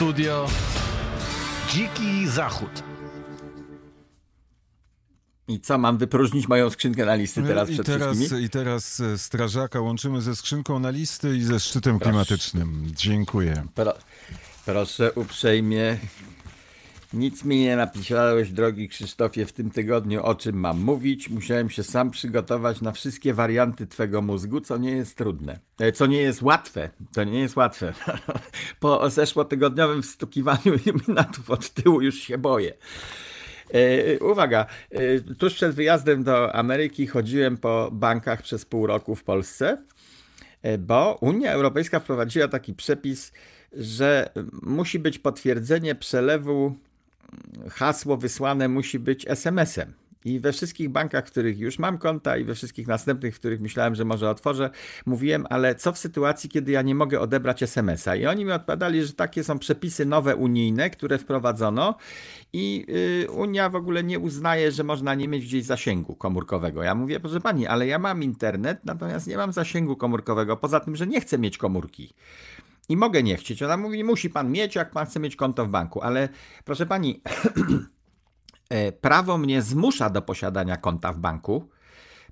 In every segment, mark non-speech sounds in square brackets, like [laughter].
studio Dziki Zachód. I co, mam wypróżnić moją skrzynkę na listy teraz I przed teraz, wszystkimi? I teraz e, strażaka łączymy ze skrzynką na listy i ze szczytem Proszę. klimatycznym. Dziękuję. Pro, proszę uprzejmie nic mi nie napisałeś, drogi Krzysztofie, w tym tygodniu o czym mam mówić. Musiałem się sam przygotować na wszystkie warianty twego mózgu, co nie jest trudne. E, co nie jest łatwe. To nie jest łatwe. [laughs] po zeszłotygodniowym wstukiwaniu [laughs] iluminatów od tyłu już się boję. E, uwaga, e, tuż przed wyjazdem do Ameryki chodziłem po bankach przez pół roku w Polsce, bo Unia Europejska wprowadziła taki przepis, że musi być potwierdzenie przelewu hasło wysłane musi być SMS-em. I we wszystkich bankach, w których już mam konta, i we wszystkich następnych, w których myślałem, że może otworzę, mówiłem, ale co w sytuacji, kiedy ja nie mogę odebrać SMS-a? I oni mi odpowiadali, że takie są przepisy nowe unijne, które wprowadzono, i y, Unia w ogóle nie uznaje, że można nie mieć gdzieś zasięgu komórkowego. Ja mówię, proszę pani, ale ja mam internet, natomiast nie mam zasięgu komórkowego, poza tym, że nie chcę mieć komórki. I mogę nie chcieć. Ona mówi, musi pan mieć, jak pan chce mieć konto w banku. Ale proszę pani, [clears throat] e, prawo mnie zmusza do posiadania konta w banku,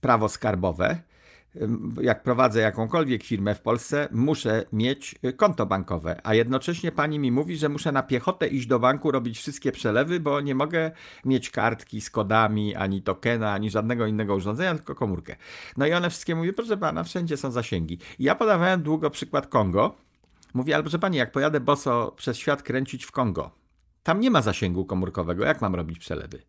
prawo skarbowe. Jak prowadzę jakąkolwiek firmę w Polsce, muszę mieć e, konto bankowe, a jednocześnie pani mi mówi, że muszę na piechotę iść do banku, robić wszystkie przelewy, bo nie mogę mieć kartki z kodami, ani tokena, ani żadnego innego urządzenia, tylko komórkę. No i one wszystkie mówią, proszę pana, wszędzie są zasięgi. ja podawałem długo przykład Kongo, Mówi, albo że pani, jak pojadę boso przez świat kręcić w Kongo, tam nie ma zasięgu komórkowego, jak mam robić przelewy?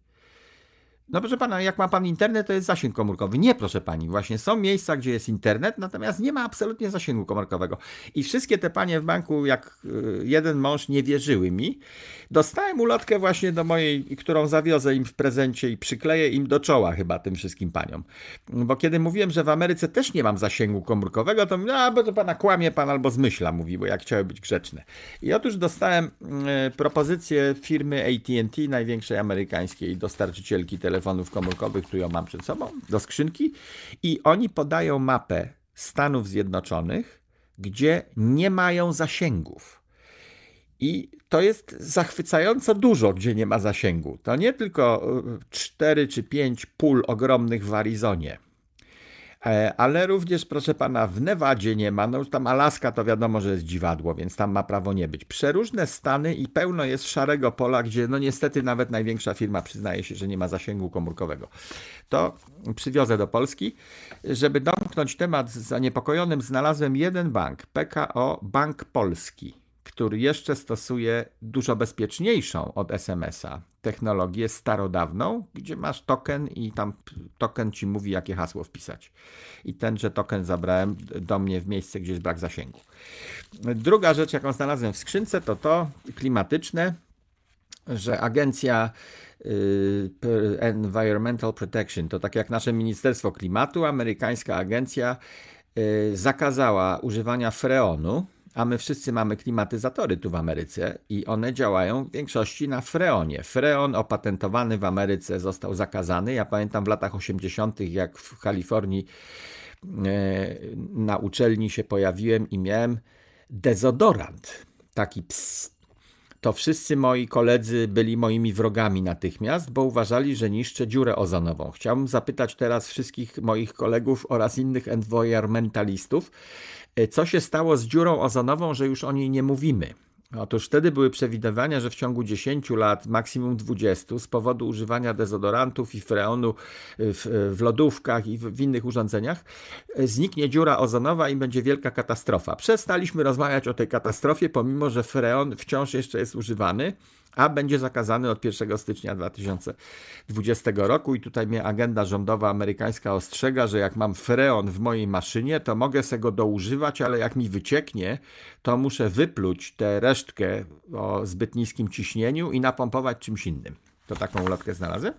No proszę pana, jak ma pan internet, to jest zasięg komórkowy. Nie, proszę pani, właśnie są miejsca, gdzie jest internet, natomiast nie ma absolutnie zasięgu komórkowego. I wszystkie te panie w banku, jak y, jeden mąż, nie wierzyły mi. Dostałem ulotkę właśnie do mojej, którą zawiozę im w prezencie i przykleję im do czoła chyba tym wszystkim paniom. Bo kiedy mówiłem, że w Ameryce też nie mam zasięgu komórkowego, to mówię, a bo to pana kłamie pan albo zmyśla, mówi, bo ja chciałem być grzeczny. I otóż dostałem y, propozycję firmy AT&T, największej amerykańskiej dostarczycielki telefonu telefonów komórkowych, ja mam przed sobą, do skrzynki i oni podają mapę Stanów Zjednoczonych, gdzie nie mają zasięgów. I to jest zachwycająco dużo, gdzie nie ma zasięgu. To nie tylko 4 e, czy 5 pól ogromnych w Arizonie E, ale również, proszę pana, w Nevadzie nie ma, no już tam Alaska to wiadomo, że jest dziwadło, więc tam ma prawo nie być. Przeróżne stany i pełno jest szarego pola, gdzie no niestety nawet największa firma przyznaje się, że nie ma zasięgu komórkowego. To przywiozę do Polski. Żeby domknąć temat zaniepokojonym, znalazłem jeden bank, PKO Bank Polski który jeszcze stosuje dużo bezpieczniejszą od SMS-a technologię starodawną, gdzie masz token i tam token ci mówi, jakie hasło wpisać. I tenże token zabrałem do mnie w miejsce, gdzie jest brak zasięgu. Druga rzecz, jaką znalazłem w skrzynce, to to klimatyczne, że agencja y, Environmental Protection, to tak jak nasze Ministerstwo Klimatu, amerykańska agencja y, zakazała używania freonu a my wszyscy mamy klimatyzatory tu w Ameryce i one działają w większości na freonie. Freon opatentowany w Ameryce został zakazany. Ja pamiętam w latach 80., jak w Kalifornii e, na uczelni się pojawiłem i miałem dezodorant, taki ps. To wszyscy moi koledzy byli moimi wrogami natychmiast, bo uważali, że niszczę dziurę ozonową. Chciałbym zapytać teraz wszystkich moich kolegów oraz innych environmentalistów, E, co się stało z dziurą ozonową, że już o niej nie mówimy? Otóż wtedy były przewidywania, że w ciągu 10 lat, maksimum 20, z powodu używania dezodorantów i freonu e, w, e, w lodówkach i w, w, innych urządzeniach, zniknie dziura ozonowa i będzie wielka katastrofa. Przestaliśmy rozmawiać o tej katastrofie, pomimo że freon wciąż jeszcze jest używany a będzie zakazany od 1 stycznia 2020 roku. I tutaj mnie agenda rządowa amerykańska ostrzega, że jak mam freon w mojej maszynie, to mogę sobie go doużywać, ale jak mi wycieknie, to muszę wypluć tę resztkę o zbyt niskim ciśnieniu i napompować czymś innym. To taką ulotkę znalazłem.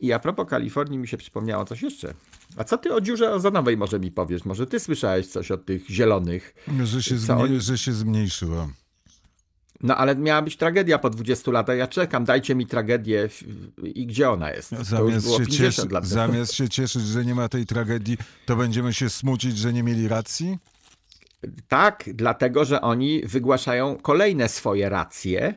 I a propos Kalifornii mi się przypomniało coś jeszcze. A co ty o dziurze ozonowej może mi powiesz? Może ty słyszałeś coś od tych zielonych? Że się, zmniej, że się zmniejszyło. No ale miała być tragedia po 20 latach. Ja czekam, dajcie mi tragedię i gdzie ona jest? Zamiast, się, cieszy, zamiast się cieszyć, że nie ma tej tragedii, to będziemy się smucić, że nie mieli racji? Tak, dlatego że oni wygłaszają kolejne swoje racje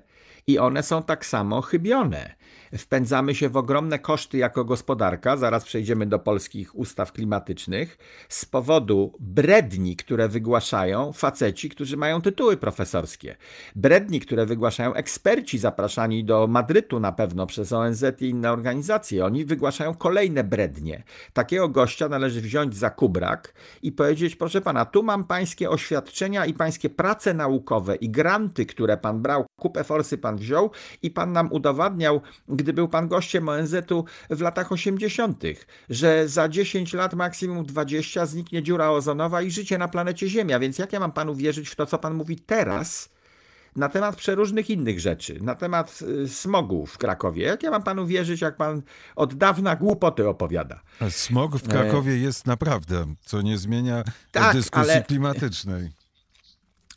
i one są tak samo chybione wpędzamy się w ogromne koszty jako gospodarka, zaraz przejdziemy do polskich ustaw klimatycznych, z powodu bredni, które wygłaszają faceci, którzy mają tytuły profesorskie. Bredni, które wygłaszają eksperci zapraszani do Madrytu na pewno przez ONZ i inne organizacje. Oni wygłaszają kolejne brednie. Takiego gościa należy wziąć za kubrak i powiedzieć, proszę pana, tu mam pańskie oświadczenia i pańskie prace naukowe i granty, które pan brał, kupę forsy pan wziął i pan nam udowadniał, gdy był pan gościem ONZ-u w latach 80., że za 10 lat, maksimum 20, zniknie dziura ozonowa i życie na planecie Ziemia. Więc jak ja mam panu wierzyć w to, co pan mówi teraz? na temat przeróżnych innych rzeczy, na temat y, smogu w Krakowie. Jak ja mam panu wierzyć, jak pan od dawna głupoty opowiada? Smog w e, Krakowie jest naprawdę, co nie zmienia tak, dyskusji ale... klimatycznej.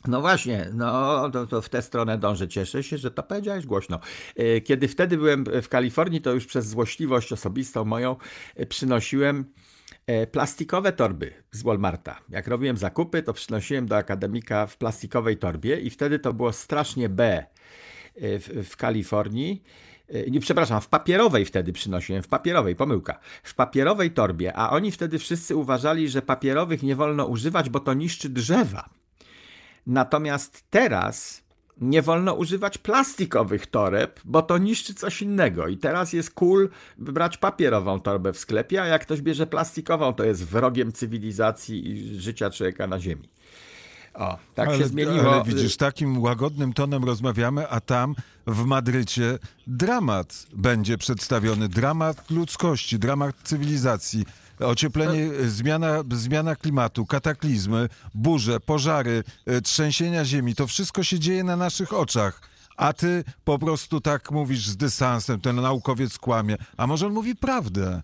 No właśnie, no to, to, w tę stronę dążę. Cieszę się, że to powiedziałeś głośno. E, kiedy wtedy byłem w Kalifornii, to już przez złośliwość osobistą moją e, przynosiłem e, plastikowe torby z Walmarta. Jak robiłem zakupy, to przynosiłem do akademika w plastikowej torbie i wtedy to było strasznie B w, w Kalifornii. Nie, przepraszam, w papierowej wtedy przynosiłem, w papierowej, pomyłka, w papierowej torbie, a oni wtedy wszyscy uważali, że papierowych nie wolno używać, bo to niszczy drzewa. Natomiast teraz nie wolno używać plastikowych toreb, bo to niszczy coś innego. I teraz jest cool brać papierową torbę w sklepie, a jak ktoś bierze plastikową, to jest wrogiem cywilizacji i życia człowieka na Ziemi. O, tak ale, się zmieniło. Ale widzisz, takim łagodnym tonem rozmawiamy, a tam w Madrycie dramat będzie przedstawiony. Dramat ludzkości, dramat cywilizacji. Ocieplenie, e- zmiana, zmiana klimatu, kataklizmy, burze, pożary, e, trzęsienia ziemi. To wszystko się dzieje na naszych oczach. A ty po prostu tak mówisz z dystansem, ten naukowiec kłamie. A może on mówi prawdę?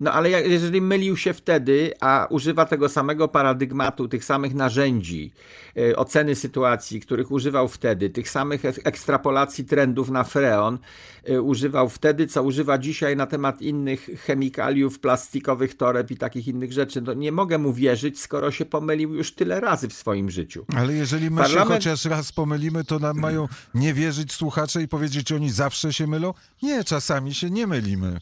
No ale jeżeli mylił się wtedy, a używa tego samego paradygmatu, tych samych narzędzi, e, oceny sytuacji, których używał wtedy, tych samych ekstrapolacji trendów na freon, e, używał wtedy, co używa dzisiaj na temat innych chemikaliów, plastikowych toreb i takich innych rzeczy, no nie mogę mu wierzyć, skoro się pomylił już tyle razy w swoim życiu. Ale jeżeli my Parlament... się chociaż raz pomylimy, to nam mają nie wierzyć słuchacze i powiedzieć, że oni zawsze się mylą? Nie, czasami się nie mylimy.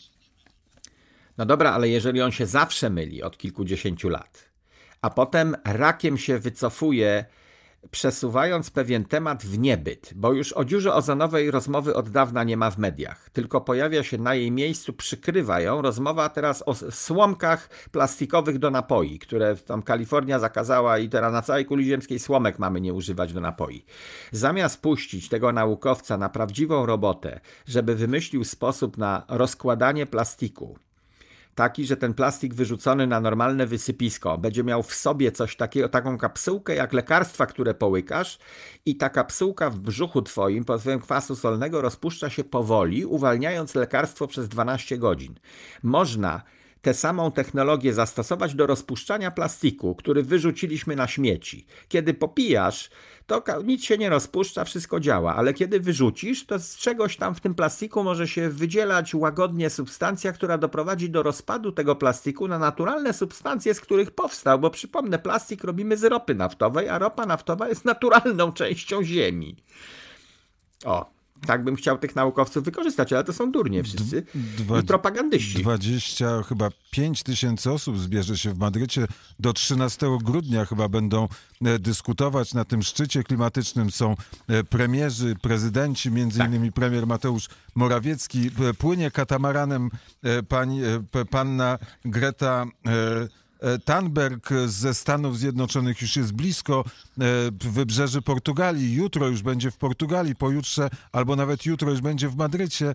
No dobra, ale jeżeli on się zawsze myli od kilkudziesięciu lat, a potem rakiem się wycofuje, przesuwając pewien temat w niebyt, bo już o dziurze ozonowej rozmowy od dawna nie ma w mediach, tylko pojawia się na jej miejscu, przykrywa ją rozmowa teraz o słomkach plastikowych do napoi, które tam Kalifornia zakazała i teraz na całej kuli ziemskiej słomek mamy nie używać do napoi. Zamiast puścić tego naukowca na prawdziwą robotę, żeby wymyślił sposób na rozkładanie plastiku, taki, że ten plastik wyrzucony na normalne wysypisko będzie miał w sobie coś takiego, taką kapsułkę jak lekarstwa, które połykasz i ta kapsułka w brzuchu twoim pod wpływem kwasu solnego rozpuszcza się powoli, uwalniając lekarstwo przez 12 godzin. Można tę samą technologię zastosować do rozpuszczania plastiku, który wyrzuciliśmy na śmieci. Kiedy popijasz, to nic się nie rozpuszcza, wszystko działa, ale kiedy wyrzucisz, to z czegoś tam w tym plastiku może się wydzielać łagodnie substancja, która doprowadzi do rozpadu tego plastiku na naturalne substancje, z których powstał, bo przypomnę, plastik robimy z ropy naftowej, a ropa naftowa jest [laughs] naturalną częścią ziemi. O, tak bym chciał tych naukowców wykorzystać, ale to są durnie wszyscy Dwa, i propagandyści. 20, chyba 5 tysięcy osób zbierze się w Madrycie. Do 13 grudnia chyba będą e, dyskutować na tym szczycie klimatycznym. Są e, premierzy, prezydenci, między tak. innymi premier Mateusz Morawiecki. Płynie katamaranem e, pani, panna Greta... E, E, Tanberg ze Stanów Zjednoczonych już jest blisko e, wybrzeży Portugalii. Jutro już będzie w Portugalii, pojutrze albo nawet jutro już będzie w Madrycie.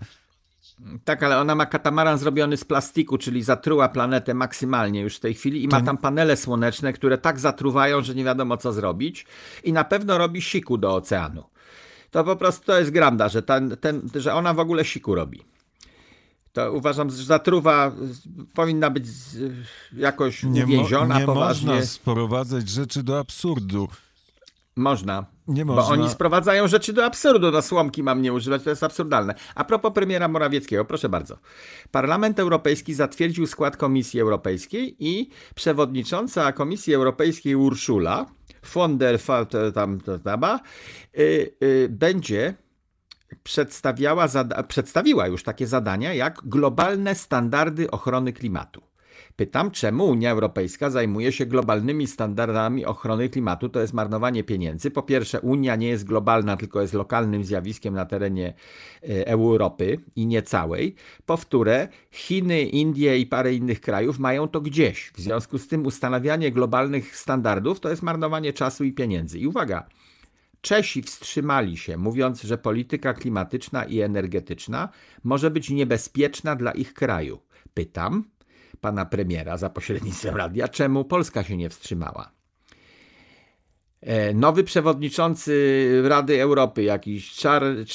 Tak, ale ona ma katamaran zrobiony z plastiku, czyli zatruła planetę maksymalnie już w tej chwili i ma tak. tam panele słoneczne, które tak zatruwają, że nie wiadomo co zrobić i na pewno robi siku do oceanu. To po prostu to jest granda, że, ten, ten, że ona w ogóle siku robi to uważam, że zatruwa powinna być jakoś nie uwięziona mo, nie poważnie. Nie można sprowadzać rzeczy do absurdu. Można. Nie można. Bo oni sprowadzają rzeczy do absurdu. na no słomki mam nie używać, to jest absurdalne. A propos premiera Morawieckiego, proszę bardzo. Parlament Europejski zatwierdził skład Komisji Europejskiej i przewodnicząca Komisji Europejskiej Urszula von der Falter, tam, tam, tam, tam, y, y, będzie przedstawiała, przedstawiła już takie zadania jak globalne standardy ochrony klimatu. Pytam, czemu Unia Europejska zajmuje się globalnymi standardami ochrony klimatu? To jest marnowanie pieniędzy. Po pierwsze, Unia nie jest globalna, tylko jest lokalnym zjawiskiem na terenie e, Europy i nie całej. Po wtóre, Chiny, Indie i parę innych krajów mają to gdzieś. W związku z tym ustanawianie globalnych standardów to jest marnowanie czasu i pieniędzy. I uwaga, Czesi wstrzymali się, mówiąc, że polityka klimatyczna i energetyczna może być niebezpieczna dla ich kraju. Pytam pana premiera za pośrednictwem radia, czemu Polska się nie wstrzymała? E, nowy przewodniczący Rady Europy, jakiś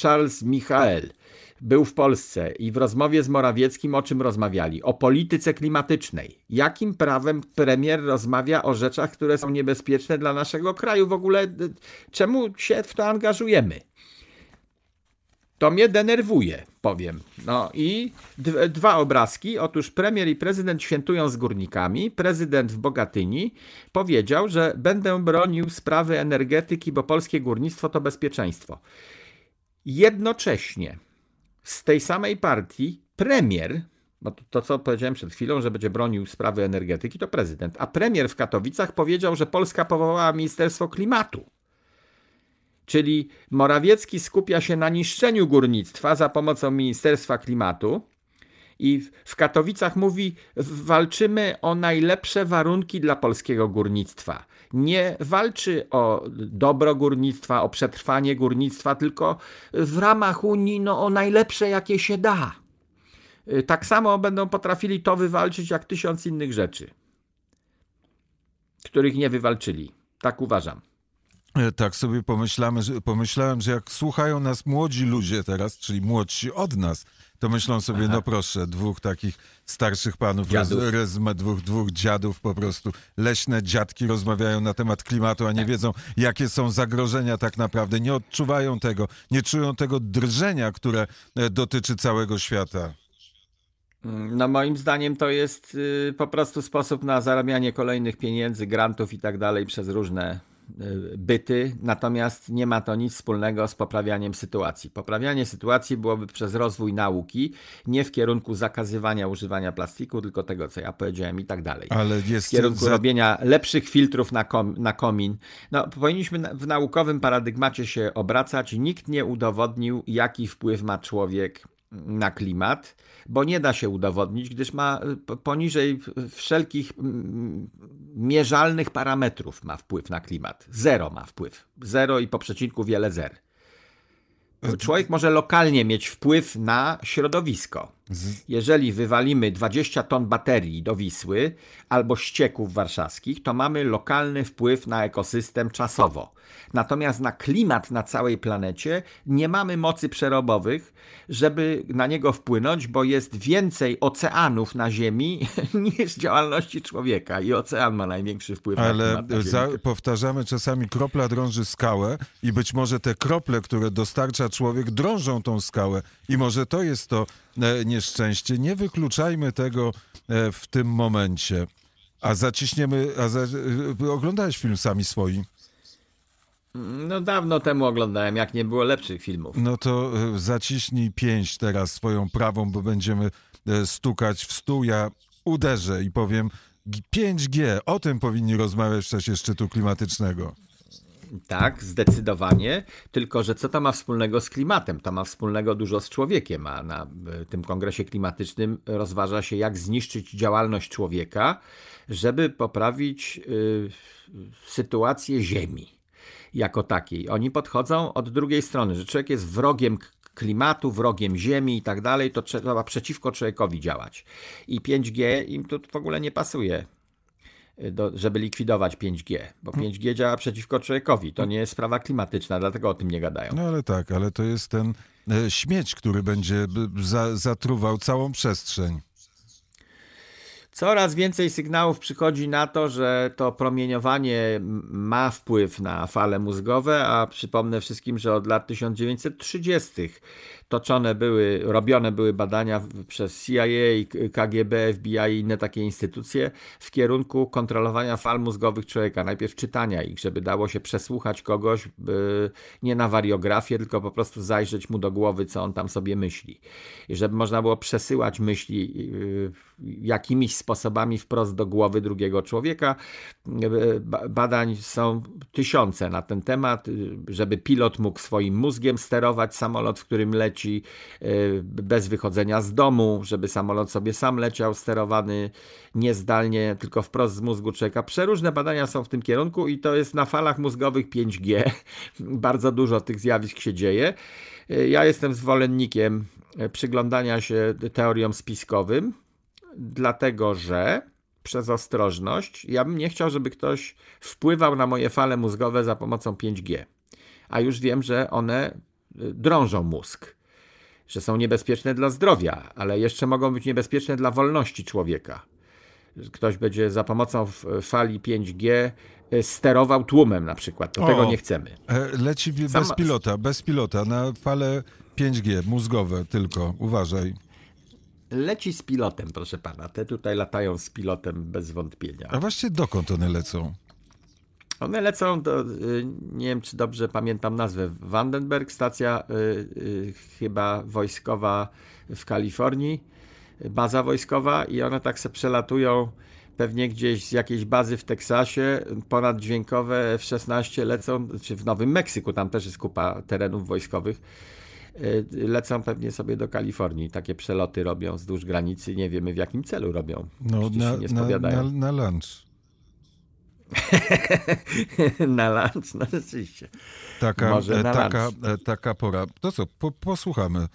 Charles Michael, był w Polsce i w rozmowie z Morawieckim o czym rozmawiali? O polityce klimatycznej. Jakim prawem premier rozmawia o rzeczach, które są niebezpieczne dla naszego kraju? W ogóle czemu się w to angażujemy? To mnie denerwuje, powiem. No i dwa obrazki. Otóż premier i prezydent świętują z górnikami. Prezydent w Bogatyni powiedział, że będę bronił sprawy energetyki, bo polskie górnictwo to bezpieczeństwo. Jednocześnie z tej samej partii premier, bo to, to co powiedziałem przed chwilą, że będzie bronił sprawy energetyki, to prezydent, a premier w Katowicach powiedział, że Polska powołała Ministerstwo Klimatu. Czyli Morawiecki skupia się na niszczeniu górnictwa za pomocą Ministerstwa Klimatu, i w Katowicach mówi: walczymy o najlepsze warunki dla polskiego górnictwa. Nie walczy o dobro górnictwa, o przetrwanie górnictwa, tylko w ramach Unii no, o najlepsze, jakie się da. Y, tak samo będą potrafili to wywalczyć, jak tysiąc innych rzeczy, których nie wywalczyli. Tak uważam. E, tak sobie pomyślałem, że, pomyślałem, że jak słuchają nas młodzi ludzie teraz, czyli młodsi od nas, to myślą sobie, no Aha. no proszę, dwóch takich starszych panów, roz, dwóch, dwóch dziadów po prostu, leśne dziadki rozmawiają na temat klimatu, a nie tak. wiedzą, jakie są zagrożenia tak naprawdę, nie odczuwają tego, nie czują tego drżenia, które e, dotyczy całego świata. No moim zdaniem to jest y, po prostu sposób na zarabianie kolejnych pieniędzy, grantów i tak dalej przez różne E, byty, natomiast nie ma to nic wspólnego z poprawianiem sytuacji. Poprawianie sytuacji byłoby przez rozwój nauki, nie w kierunku zakazywania używania plastiku, tylko tego, co ja powiedziałem i tak dalej. Ale jest w kierunku za... robienia lepszych filtrów na, kom, na komin. No, powinniśmy w naukowym paradygmacie się obracać. Nikt nie udowodnił, jaki wpływ ma człowiek na klimat, bo nie da się udowodnić, gdyż ma y, poniżej wszelkich mm, mierzalnych parametrów ma wpływ na klimat. Zero ma wpływ. Zero i po przecinku wiele zer. Y, Człowiek może lokalnie mieć wpływ na środowisko, jeżeli wywalimy 20 ton baterii do Wisły albo ścieków warszawskich, to mamy lokalny wpływ na ekosystem czasowo. Natomiast na klimat na całej planecie nie mamy mocy przerobowych, żeby na niego wpłynąć, bo jest więcej oceanów na Ziemi [laughs] niż działalności człowieka i ocean ma największy wpływ Ale na klimat. Ale powtarzamy czasami, kropla drąży skałę i być może te krople, które dostarcza człowiek, drążą tą skałę i może to jest to E, nieszczęście. Nie wykluczajmy tego e, w tym momencie. A zaciśniemy. A za... E, oglądałeś film sami swoi? No dawno temu oglądałem, jak nie było lepszych filmów. No to zaciśnij pięść teraz swoją prawą, bo będziemy stukać w stół. Ja uderzę i powiem 5G. O tym powinni rozmawiać w czasie szczytu klimatycznego. Tak, zdecydowanie. Tylko, że co to ma wspólnego z klimatem? To ma wspólnego dużo z człowiekiem, a na tym kongresie klimatycznym rozważa się, jak zniszczyć działalność człowieka, żeby poprawić y, sytuację Ziemi jako takiej. Oni podchodzą od drugiej strony, że człowiek jest wrogiem klimatu, wrogiem ziemi i tak dalej, to trzeba przeciwko człowiekowi działać. I 5G im tu w ogóle nie pasuje do, żeby likwidować 5G, bo 5G hmm. działa przeciwko człowiekowi. To hmm. nie jest sprawa klimatyczna, dlatego o tym nie gadają. No ale tak, ale to jest ten e, śmieć, który będzie e, za, zatruwał całą przestrzeń. Coraz więcej sygnałów przychodzi na to, że to promieniowanie ma wpływ na fale mózgowe, a przypomnę wszystkim, że od lat 1930 toczone były, robione były badania przez CIA, KGB, FBI i inne takie instytucje w kierunku kontrolowania fal mózgowych człowieka. Najpierw czytania ich, żeby dało się przesłuchać kogoś nie na wariografię, tylko po prostu zajrzeć mu do głowy, co on tam sobie myśli. I żeby można było przesyłać myśli yy, jakimiś sposobami wprost do głowy drugiego człowieka. Yy, badań są tysiące na ten temat, yy, żeby pilot mógł swoim mózgiem sterować samolot, w którym leci E, bez wychodzenia z domu, żeby samolot sobie sam leciał, sterowany niezdalnie, tylko wprost z mózgu czeka. Przeróżne badania są w tym kierunku i to jest na falach mózgowych 5G. [laughs] Bardzo dużo tych zjawisk się dzieje. E, ja jestem zwolennikiem e, przyglądania się teoriom spiskowym, dlatego że przez ostrożność. Ja bym nie chciał, żeby ktoś wpływał na moje fale mózgowe za pomocą 5G. A już wiem, że one drążą mózg że są niebezpieczne dla zdrowia, ale jeszcze mogą być niebezpieczne dla wolności człowieka. Ktoś będzie za pomocą fali 5G y, sterował tłumem na przykład. To o, tego nie chcemy. E, leci bez pilota, bez pilota, na fale 5G, mózgowe tylko, uważaj. Leci z pilotem, proszę pana. Te tutaj latają z pilotem bez wątpienia. A właśnie dokąd one lecą? No, one lecą, do, y, nie wiem czy dobrze pamiętam nazwę, Vandenberg, stacja y, y, chyba wojskowa w Kalifornii, baza wojskowa i one tak se przelatują pewnie gdzieś z jakiejś bazy w Teksasie, ponaddźwiękowe F-16 lecą, czy w Nowym Meksyku, tam też jest kupa terenów wojskowych, lecą pewnie sobie do Kalifornii. Takie przeloty robią wzdłuż granicy, nie wiemy w jakim celu robią. No, na, nie spowiadają. Na, na, lunch. [laughs] na lunch, no rzeczywiście. Taka, Może e, na taka, e, taka pora. To co, po, posłuchamy.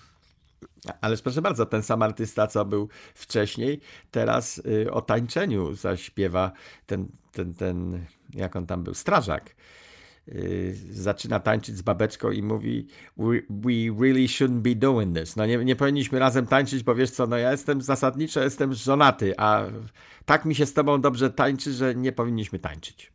Ależ proszę bardzo, ten sam artysta, co był wcześniej, teraz y, o tańczeniu zaśpiewa ten, ten, ten jak on tam był, strażak Y, zaczyna tańczyć z babeczką i mówi we, we really shouldn't be doing this. No nie, nie powinniśmy razem tańczyć, bo wiesz co, no ja jestem zasadniczo, jestem żonaty, a tak mi się z tobą dobrze tańczy, że nie powinniśmy tańczyć.